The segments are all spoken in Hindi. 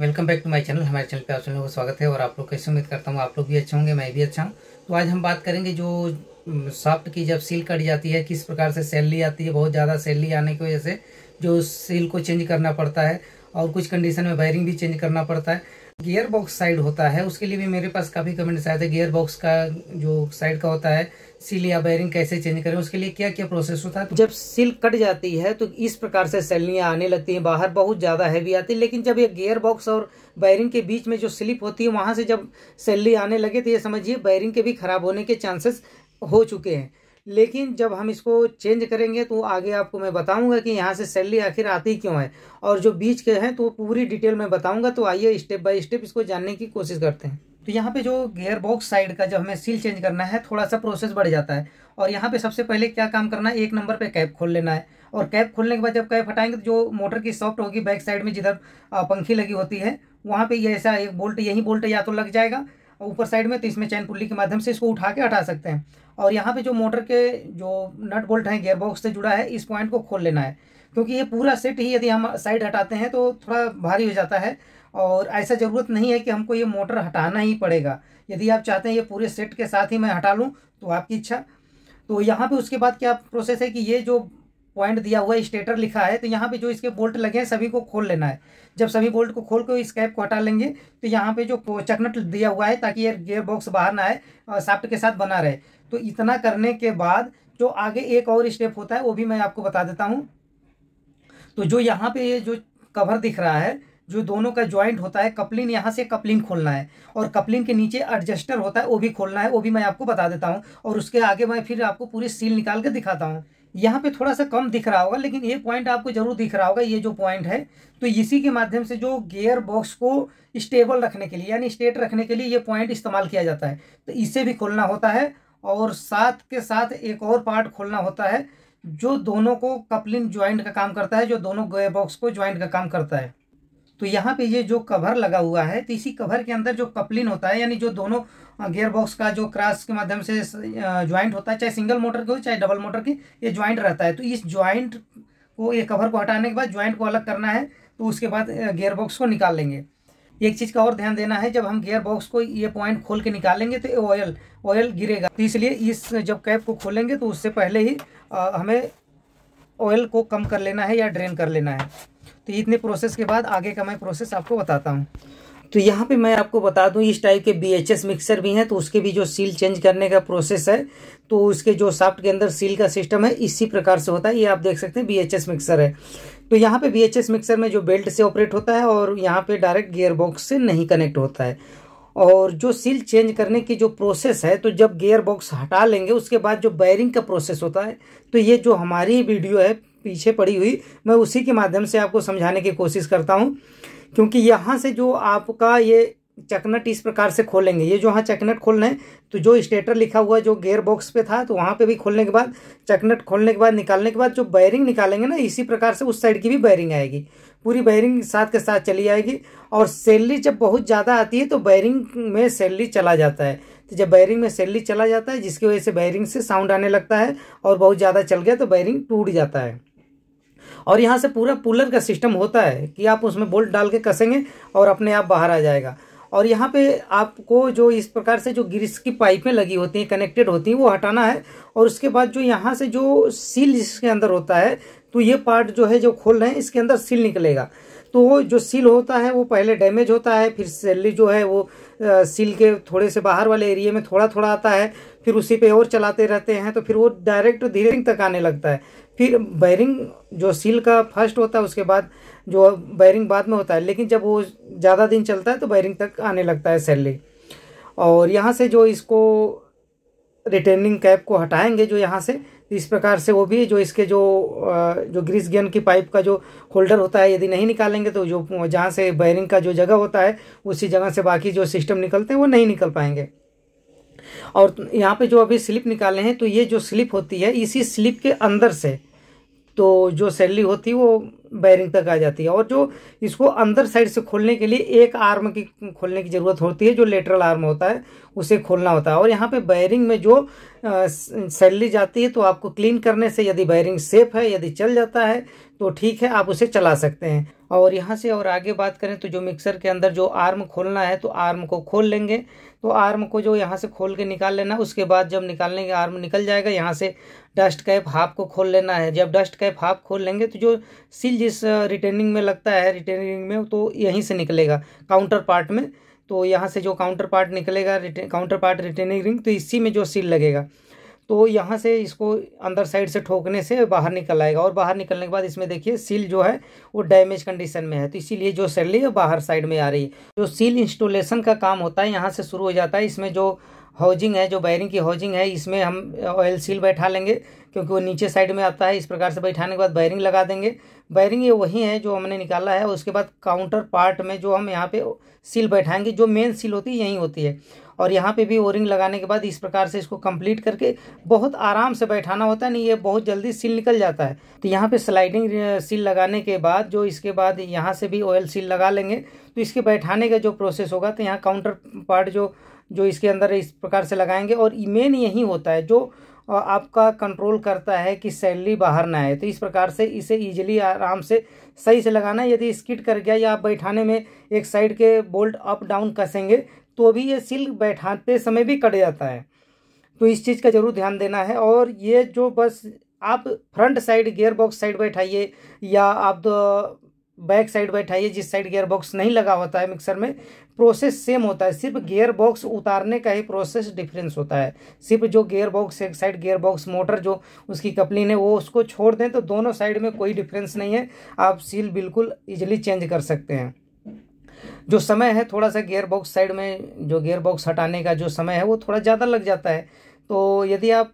welcome back to my channel हमारे चैनल पे आप सभी लोगों का स्वागत है और आप लोग कैसे उम्मीद करता हूँ आप लोग भी अच्छे होंगे मैं भी अच्छा हूँ तो आज हम बात करेंगे जो सॉफ्ट की जब सील कट जाती है किस प्रकार से सैलरी आती है बहुत ज़्यादा सैलरी आने की वजह से जो सील को चेंज करना पड़ता है और कुछ कंडीशन में वायरिंग भी चेंज करना पड़ता है गियर बॉक्स साइड होता है उसके लिए भी मेरे पास काफ़ी कमेंट्स आए थे गियर बॉक्स का जो साइड का होता है सील या बैरिंग कैसे चेंज करें उसके लिए क्या क्या प्रोसेस होता है जब सील कट जाती है तो इस प्रकार से सैलनियाँ आने लगती हैं बाहर बहुत ज़्यादा हैवी आती है लेकिन जब ये गियर बॉक्स और बैरिंग के बीच में जो स्लिप होती है वहाँ से जब सैलनी आने लगे तो ये समझिए बैरिंग के भी खराब होने के चांसेस हो चुके हैं लेकिन जब हम इसको चेंज करेंगे तो आगे आपको मैं बताऊंगा कि यहाँ से सैलरी आखिर आती क्यों है और जो बीच के हैं तो पूरी डिटेल में बताऊंगा तो आइए स्टेप बाय स्टेप इसको जानने की कोशिश करते हैं तो यहाँ पे जो गेयर बॉक्स साइड का जब हमें सील चेंज करना है थोड़ा सा प्रोसेस बढ़ जाता है और यहाँ पे सबसे पहले क्या काम करना है एक नंबर पे कैप खोल लेना है और कैप खोलने के बाद जब कैप हटाएंगे तो जो मोटर की सॉफ्ट होगी बैक साइड में जिधर पंखी लगी होती है वहाँ पे ये ऐसा एक बोल्ट यही बोल्ट या तो लग जाएगा ऊपर साइड में तो इसमें चैन पुल्ली के माध्यम से इसको उठा के हटा सकते हैं और यहाँ पे जो मोटर के जो नट बोल्ट हैं गेयरबॉक्स से जुड़ा है इस पॉइंट को खोल लेना है क्योंकि ये पूरा सेट ही यदि हम साइड हटाते हैं तो थोड़ा भारी हो जाता है और ऐसा ज़रूरत नहीं है कि हमको ये मोटर हटाना ही पड़ेगा यदि आप चाहते हैं ये पूरे सेट के साथ ही मैं हटा लूँ तो आपकी इच्छा तो यहाँ पर उसके बाद क्या प्रोसेस है कि ये जो पॉइंट दिया हुआ है स्टेटर लिखा है तो यहाँ पे जो इसके बोल्ट लगे हैं सभी को खोल लेना है जब सभी बोल्ट को खोल कर इस कैप को हटा लेंगे तो यहाँ पे जो चकनट दिया हुआ है ताकि ये गेयर बॉक्स बाहर ना आए साफ्ट के साथ बना रहे तो इतना करने के बाद जो आगे एक और स्टेप होता है वो भी मैं आपको बता देता हूँ तो जो यहाँ पे ये जो कवर दिख रहा है जो दोनों का ज्वाइंट होता है कपलिंग यहाँ से कपलिंग खोलना है और कपलिंग के नीचे एडजस्टर होता है वो भी खोलना है वो भी मैं आपको बता देता हूँ और उसके आगे मैं फिर आपको पूरी सील निकाल कर दिखाता हूँ यहाँ पे थोड़ा सा कम दिख रहा होगा लेकिन ये पॉइंट आपको जरूर दिख रहा होगा ये जो पॉइंट है तो इसी के माध्यम से जो गियर बॉक्स को स्टेबल रखने के लिए यानी स्टेट रखने के लिए ये पॉइंट इस्तेमाल किया जाता है तो इसे भी खोलना होता है और साथ के साथ एक और पार्ट खोलना होता है जो दोनों को कपलिंग ज्वाइंट का काम करता है जो दोनों गेयर बॉक्स को ज्वाइंट का काम करता है तो यहाँ पे ये जो कवर लगा हुआ है तो इसी कवर के अंदर जो कपलिन होता है यानी जो दोनों गियर बॉक्स का जो क्रॉस के माध्यम से ज्वाइंट होता है चाहे सिंगल मोटर के हो चाहे डबल मोटर के ये ज्वाइंट रहता है तो इस ज्वाइंट को ये कवर को हटाने के बाद ज्वाइंट को अलग करना है तो उसके बाद गेयर बॉक्स को निकाल लेंगे एक चीज़ का और ध्यान देना है जब हम गेयर बॉक्स को ये पॉइंट खोल के निकालेंगे तो ऑयल ऑयल गिरेगा तो इसलिए इस जब कैप को खोलेंगे तो उससे पहले ही हमें ऑयल को कम कर लेना है या ड्रेन कर लेना है तो इतने प्रोसेस के बाद आगे का मैं प्रोसेस आपको बताता हूँ तो यहाँ पे मैं आपको बता दूँ इस टाइप के बी एच एस मिक्सर भी हैं तो उसके भी जो सील चेंज करने का प्रोसेस है तो उसके जो साफ्ट के अंदर सील का सिस्टम है इसी प्रकार से होता है ये आप देख सकते हैं बी एच एस मिक्सर है तो यहाँ पे बी एच एस मिक्सर में जो बेल्ट से ऑपरेट होता है और यहाँ पे डायरेक्ट गेयर बॉक्स से नहीं कनेक्ट होता है और जो सील चेंज करने की जो प्रोसेस है तो जब गेयर बॉक्स हटा लेंगे उसके बाद जो बैरिंग का प्रोसेस होता है तो ये जो हमारी वीडियो है पीछे पड़ी हुई मैं उसी के माध्यम से आपको समझाने की कोशिश करता हूँ क्योंकि यहाँ से जो आपका ये चकनट इस प्रकार से खोलेंगे ये जो हाँ चकनट खोलना है तो जो स्टेटर लिखा हुआ जो गेयर बॉक्स पे था तो वहाँ पे भी खोलने के बाद चकनट खोलने के बाद निकालने के बाद जो बैरिंग निकालेंगे ना इसी प्रकार से उस साइड की भी बैरिंग आएगी पूरी बैरिंग साथ के साथ चली आएगी और सैलरी जब बहुत ज़्यादा आती है तो बैरिंग में सैलरी चला जाता है तो जब बैरिंग में सैलरी चला जाता है जिसकी वजह से बैरिंग से साउंड आने लगता है और बहुत ज़्यादा चल गया तो बैरिंग टूट जाता है और यहाँ से पूरा पुलर का सिस्टम होता है कि आप उसमें बोल्ट डाल के कसेंगे और अपने आप बाहर आ जाएगा और यहाँ पे आपको जो इस प्रकार से जो ग्रीस की पाइपें लगी होती हैं कनेक्टेड होती हैं वो हटाना है और उसके बाद जो यहाँ से जो सील इसके अंदर होता है तो ये पार्ट जो है जो खोल रहे हैं इसके अंदर सील निकलेगा तो जो सील होता है वो पहले डैमेज होता है फिर सेल्ली जो है वो सील के थोड़े से बाहर वाले एरिए में थोड़ा थोड़ा आता है फिर उसी पे और चलाते रहते हैं तो फिर वो डायरेक्ट धीरिंग तक आने लगता है फिर बैरिंग जो सील का फर्स्ट होता है उसके बाद जो बैरिंग बाद में होता है लेकिन जब वो ज़्यादा दिन चलता है तो बैरिंग तक आने लगता है सैलरी और यहाँ से जो इसको रिटर्निंग कैप को हटाएंगे जो यहाँ से इस प्रकार से वो भी जो इसके जो जो ग्रीस गन की पाइप का जो होल्डर होता है यदि नहीं निकालेंगे तो जो जहाँ से बैरिंग का जो जगह होता है उसी जगह से बाकी जो सिस्टम निकलते हैं वो नहीं निकल पाएंगे और यहाँ पे जो अभी स्लिप निकाले हैं तो ये जो स्लिप होती है इसी स्लिप के अंदर से तो जो सैलरी होती है वो बैरिंग तक आ जाती है और जो इसको अंदर साइड से खोलने के लिए एक आर्म की खोलने की ज़रूरत होती है जो लेटरल आर्म होता है उसे खोलना होता है और यहाँ पे बैरिंग में जो सैलरी जाती है तो आपको क्लीन करने से यदि बैरिंग सेफ है यदि चल जाता है तो ठीक है आप उसे चला सकते हैं और यहाँ से और आगे बात करें तो जो मिक्सर के अंदर जो आर्म खोलना है तो आर्म को खोल लेंगे तो आर्म को जो यहाँ से खोल के निकाल लेना उसके बाद जब निकालने के आर्म निकल जाएगा यहाँ से डस्ट कैप हाफ को खोल लेना है जब डस्ट कैप हाफ खोल लेंगे तो जो सील जिस रिटेनिंग में लगता है रिटेनिंग में तो यहीं से निकलेगा काउंटर पार्ट में तो यहाँ से जो काउंटर पार्ट निकलेगा काउंटर पार्ट रिटेनिंग रिंग तो इसी में जो सील लगेगा तो यहाँ से इसको अंदर साइड से ठोकने से बाहर निकल आएगा और बाहर निकलने के बाद इसमें देखिए सील जो है वो डैमेज कंडीशन में है तो इसीलिए जो सैली है बाहर साइड में आ रही है जो सील इंस्टॉलेशन का काम होता है यहाँ से शुरू हो जाता है इसमें जो हाउजिंग है जो बैरिंग की हाउजिंग है इसमें हम ऑयल सील बैठा लेंगे क्योंकि वो नीचे साइड में आता है इस प्रकार से बैठाने के बाद बैरिंग लगा देंगे बैरिंग ये वही है जो हमने निकाला है उसके बाद काउंटर पार्ट में जो हम यहाँ पे सील बैठाएंगे जो मेन सील होती है यहीं होती है और यहाँ पे भी ओरिंग लगाने के बाद इस प्रकार से इसको कंप्लीट करके बहुत आराम से बैठाना होता है नहीं ये बहुत जल्दी सील निकल जाता है तो यहाँ पे स्लाइडिंग सील लगाने के बाद जो इसके बाद यहाँ से भी ऑयल सील लगा लेंगे तो इसके बैठाने का जो प्रोसेस होगा तो यहाँ काउंटर पार्ट जो जो इसके अंदर इस प्रकार से लगाएंगे और मेन यही होता है जो आपका कंट्रोल करता है कि सैलरी बाहर ना आए तो इस प्रकार से इसे ईजिली आराम से सही से लगाना यदि स्किट कर गया या आप बैठाने में एक साइड के बोल्ट अप डाउन कसेंगे तो भी ये सिल बैठाते समय भी कट जाता है तो इस चीज़ का ज़रूर ध्यान देना है और ये जो बस आप front side gear box side बैठाइए या आप बैक साइड बैठाइए जिस साइड गेयर बॉक्स नहीं लगा होता है मिक्सर में प्रोसेस सेम होता है सिर्फ गेयर बॉक्स उतारने का ही प्रोसेस डिफरेंस होता है सिर्फ जो गेयर बॉक्स एक साइड गेयर बॉक्स मोटर जो उसकी कपलिन है वो उसको छोड़ दें तो दोनों साइड में कोई डिफरेंस नहीं है आप सील बिल्कुल ईजिली चेंज कर सकते हैं जो समय है थोड़ा सा गेयर बॉक्स साइड में जो गेयर बॉक्स हटाने का जो समय है वो थोड़ा ज़्यादा लग जाता है तो यदि आप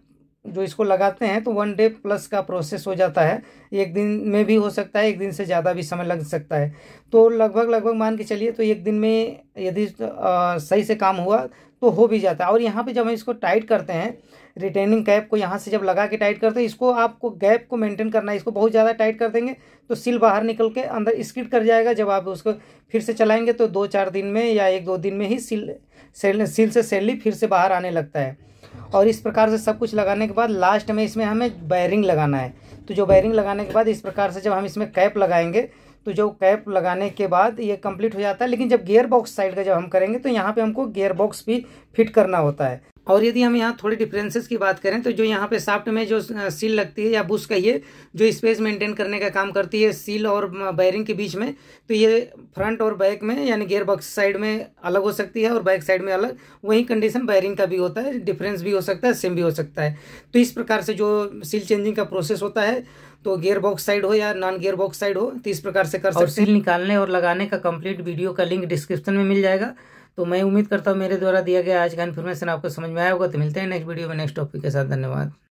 जो इसको लगाते हैं तो वन डे प्लस का प्रोसेस हो जाता है एक दिन में भी हो सकता है एक दिन से ज़्यादा भी समय लग सकता है तो लगभग लगभग मान के चलिए तो एक दिन में यदि सही से काम हुआ तो हो भी जाता है और यहाँ पे जब हम इसको टाइट करते हैं रिटेनिंग कैप को यहाँ से जब लगा के टाइट करते हैं इसको आपको गैप को मेंटेन करना है इसको बहुत ज़्यादा टाइट कर देंगे तो सिल बाहर निकल के अंदर स्किड कर जाएगा जब आप उसको फिर से चलाएंगे तो दो चार दिन में या एक दो दिन में ही सिल सिल से सेली फिर से बाहर आने लगता है और इस प्रकार से सब कुछ लगाने के बाद लास्ट में इसमें हमें बैरिंग लगाना है तो जो बैरिंग लगाने के बाद इस प्रकार से जब हम इसमें कैप लगाएंगे तो जो कैप लगाने के बाद ये कंप्लीट हो जाता है लेकिन जब गेयर बॉक्स साइड का जब हम करेंगे तो यहाँ पे हमको गेयर बॉक्स भी फिट करना होता है और यदि हम यहाँ थोड़ी डिफरेंसेस की बात करें तो जो यहाँ पे साफ्ट में जो सील लगती है या बुश कहिए जो स्पेस मेंटेन करने का काम करती है सील और बैरिंग के बीच में तो ये फ्रंट और बैक में यानी गेयर बॉक्स साइड में अलग हो सकती है और बैक साइड में अलग वही कंडीशन बैरिंग का भी होता है डिफरेंस भी हो सकता है सेम भी हो सकता है तो इस प्रकार से जो सील चेंजिंग का प्रोसेस होता है तो गियर बॉक्स साइड हो या नॉन गियर बॉक्स साइड हो तो इस प्रकार से कर सकते हैं सील निकालने और लगाने का कम्प्लीट वीडियो का लिंक डिस्क्रिप्शन में मिल जाएगा तो मैं उम्मीद करता हूँ मेरे द्वारा दिया गया आज का इन्फॉर्मेशन आपको समझ में आया होगा तो मिलते हैं नेक्स्ट वीडियो में नेक्स्ट टॉपिक के साथ धन्यवाद